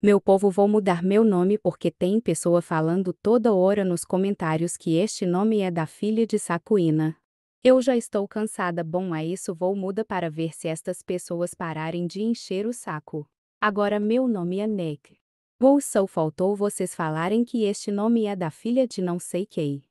Meu povo, vou mudar meu nome porque tem pessoa falando toda hora nos comentários que este nome é da filha de Sacuína. Eu já estou cansada, bom, a isso vou muda para ver se estas pessoas pararem de encher o saco. Agora meu nome é Neg. Ou só faltou vocês falarem que este nome é da filha de não sei quem.